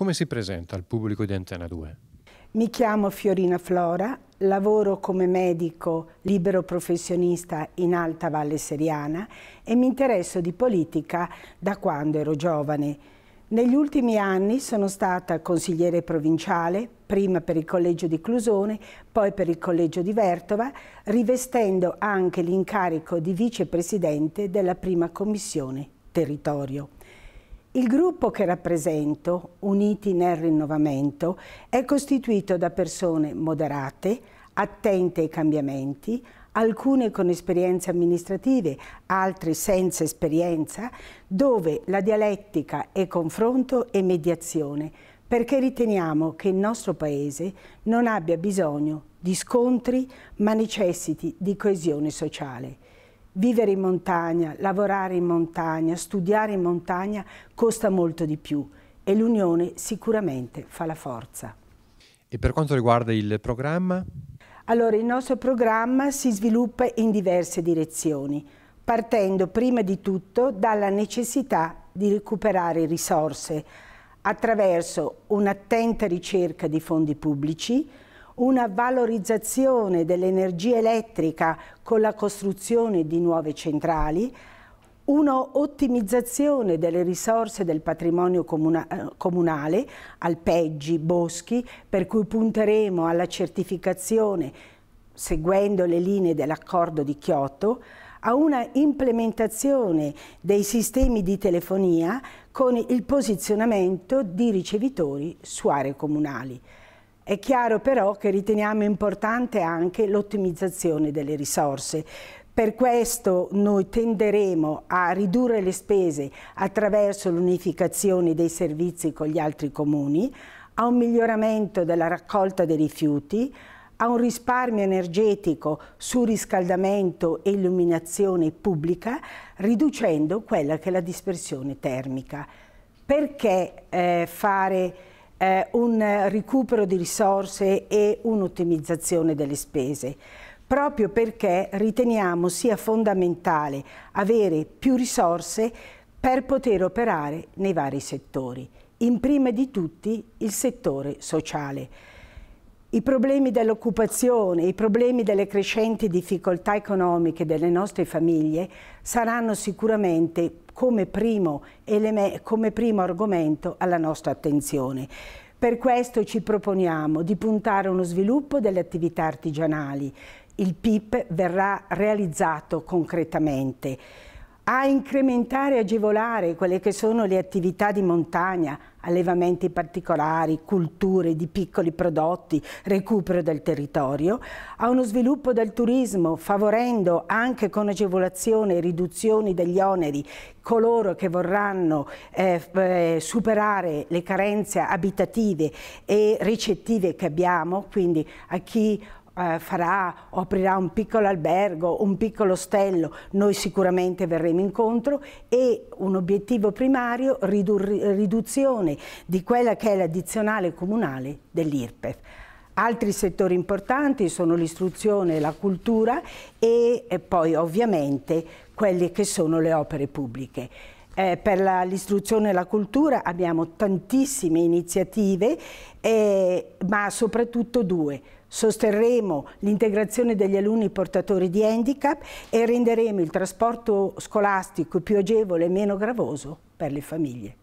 Come si presenta al pubblico di Antena 2? Mi chiamo Fiorina Flora, lavoro come medico libero professionista in Alta Valle Seriana e mi interesso di politica da quando ero giovane. Negli ultimi anni sono stata consigliere provinciale, prima per il collegio di Clusone, poi per il collegio di Vertova, rivestendo anche l'incarico di vicepresidente della prima commissione territorio. Il gruppo che rappresento, Uniti nel Rinnovamento, è costituito da persone moderate, attente ai cambiamenti, alcune con esperienze amministrative, altre senza esperienza, dove la dialettica è confronto e mediazione, perché riteniamo che il nostro Paese non abbia bisogno di scontri, ma necessiti di coesione sociale vivere in montagna, lavorare in montagna, studiare in montagna costa molto di più e l'unione sicuramente fa la forza. E per quanto riguarda il programma? Allora, il nostro programma si sviluppa in diverse direzioni, partendo prima di tutto dalla necessità di recuperare risorse attraverso un'attenta ricerca di fondi pubblici, una valorizzazione dell'energia elettrica con la costruzione di nuove centrali, un'ottimizzazione delle risorse del patrimonio comuna comunale, alpeggi, boschi, per cui punteremo alla certificazione, seguendo le linee dell'accordo di Kyoto, a una implementazione dei sistemi di telefonia con il posizionamento di ricevitori su aree comunali. È chiaro però che riteniamo importante anche l'ottimizzazione delle risorse. Per questo noi tenderemo a ridurre le spese attraverso l'unificazione dei servizi con gli altri comuni, a un miglioramento della raccolta dei rifiuti, a un risparmio energetico su riscaldamento e illuminazione pubblica, riducendo quella che è la dispersione termica. Perché eh, fare eh, un recupero di risorse e un'ottimizzazione delle spese proprio perché riteniamo sia fondamentale avere più risorse per poter operare nei vari settori, in prima di tutti il settore sociale. I problemi dell'occupazione, i problemi delle crescenti difficoltà economiche delle nostre famiglie saranno sicuramente come primo, come primo argomento alla nostra attenzione. Per questo ci proponiamo di puntare uno sviluppo delle attività artigianali. Il PIP verrà realizzato concretamente a incrementare e agevolare quelle che sono le attività di montagna, allevamenti particolari, culture di piccoli prodotti, recupero del territorio, a uno sviluppo del turismo favorendo anche con agevolazione e riduzioni degli oneri coloro che vorranno eh, eh superare le carenze abitative e ricettive che abbiamo, quindi a chi eh, farà o aprirà un piccolo albergo, un piccolo ostello, noi sicuramente verremo incontro e un obiettivo primario ridu riduzione di quella che è l'addizionale comunale dell'IRPEF. Altri settori importanti sono l'istruzione la cultura e, e poi ovviamente quelle che sono le opere pubbliche. Eh, per l'istruzione e la cultura abbiamo tantissime iniziative, eh, ma soprattutto due Sosterremo l'integrazione degli alunni portatori di handicap e renderemo il trasporto scolastico più agevole e meno gravoso per le famiglie.